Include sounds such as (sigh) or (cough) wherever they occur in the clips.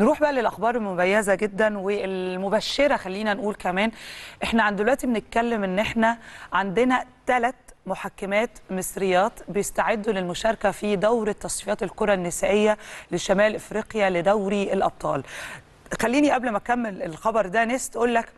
نروح بقى للاخبار المميزه جدا والمبشره خلينا نقول كمان احنا عند دلوقتي بنتكلم ان احنا عندنا ثلاث محكمات مصريات بيستعدوا للمشاركه في دوره تصفيات الكره النسائيه لشمال افريقيا لدوري الابطال خليني قبل ما اكمل الخبر ده ناس تقول لك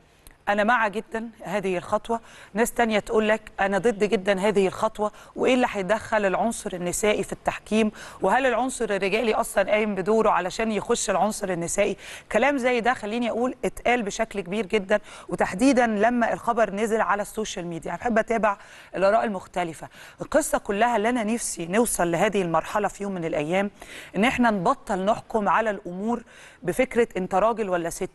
انا مع جدا هذه الخطوه ناس تانية تقول لك انا ضد جدا هذه الخطوه وايه اللي هيدخل العنصر النسائي في التحكيم وهل العنصر الرجالي اصلا قايم بدوره علشان يخش العنصر النسائي كلام زي ده خليني اقول اتقال بشكل كبير جدا وتحديدا لما الخبر نزل على السوشيال ميديا انا بحب اتابع الاراء المختلفه القصه كلها اللي انا نفسي نوصل لهذه المرحله في يوم من الايام ان احنا نبطل نحكم على الامور بفكره انت راجل ولا ست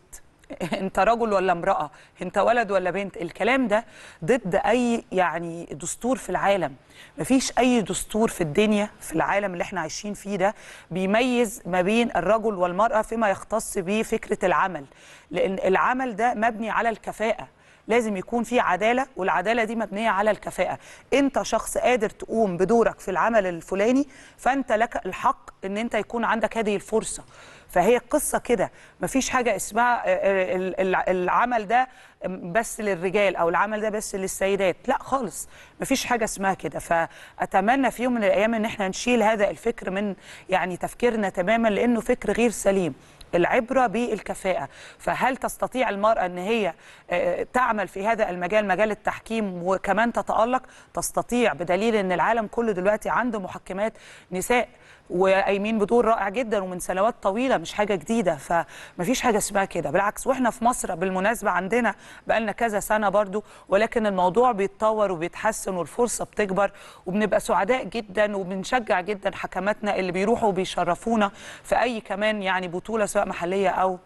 (laughs) انت رجل ولا امراه انت ولد ولا بنت الكلام ده ضد اي يعني دستور في العالم مفيش اي دستور في الدنيا في العالم اللي احنا عايشين فيه ده بيميز ما بين الرجل والمراه فيما يختص بفكره العمل لان العمل ده مبني على الكفاءه لازم يكون في عداله والعداله دي مبنيه على الكفاءه انت شخص قادر تقوم بدورك في العمل الفلاني فانت لك الحق ان انت يكون عندك هذه الفرصه فهي القصه كده مفيش حاجه اسمها آه، آه، العمل ده بس للرجال او العمل ده بس للسيدات لا خالص مفيش حاجه اسمها كده فاتمنى في يوم من الايام ان احنا نشيل هذا الفكر من يعني تفكيرنا تماما لانه فكر غير سليم العبرة بالكفاءة فهل تستطيع المرأة أن هي آه، تعمل في هذا المجال مجال التحكيم وكمان تتألق تستطيع بدليل أن العالم كله دلوقتي عنده محكمات نساء وقايمين بدور رائع جدا ومن سنوات طويله مش حاجه جديده فمفيش حاجه اسمها كده بالعكس واحنا في مصر بالمناسبه عندنا بقالنا كذا سنه برضو ولكن الموضوع بيتطور وبيتحسن والفرصه بتكبر وبنبقى سعداء جدا وبنشجع جدا حكماتنا اللي بيروحوا وبيشرفونا في اي كمان يعني بطوله سواء محليه او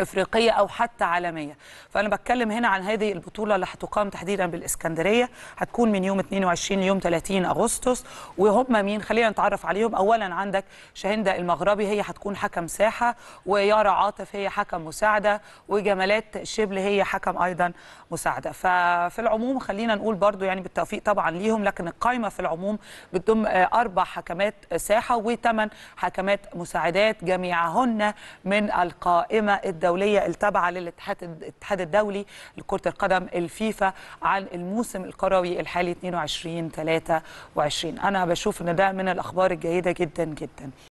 افريقيه او حتى عالميه فانا بتكلم هنا عن هذه البطوله اللي هتقام تحديدا بالاسكندريه هتكون من يوم 22 ليوم 30 اغسطس وهم مين خلينا نتعرف عليهم اولا عندك شهندة المغربي هي هتكون حكم ساحه ويارا عاطف هي حكم مساعده وجمالات شبل هي حكم ايضا مساعده ففي العموم خلينا نقول برضو يعني بالتوفيق طبعا ليهم لكن القائمه في العموم بتضم آه، اربع حكمات ساحه وثمان حكمات مساعدات جميعهن من القائمه الدوليه التابعه للاتحاد الدولي لكره القدم الفيفا عن الموسم القروي الحالي 22 23 انا بشوف ان ده من الاخبار الجيده جدا جدا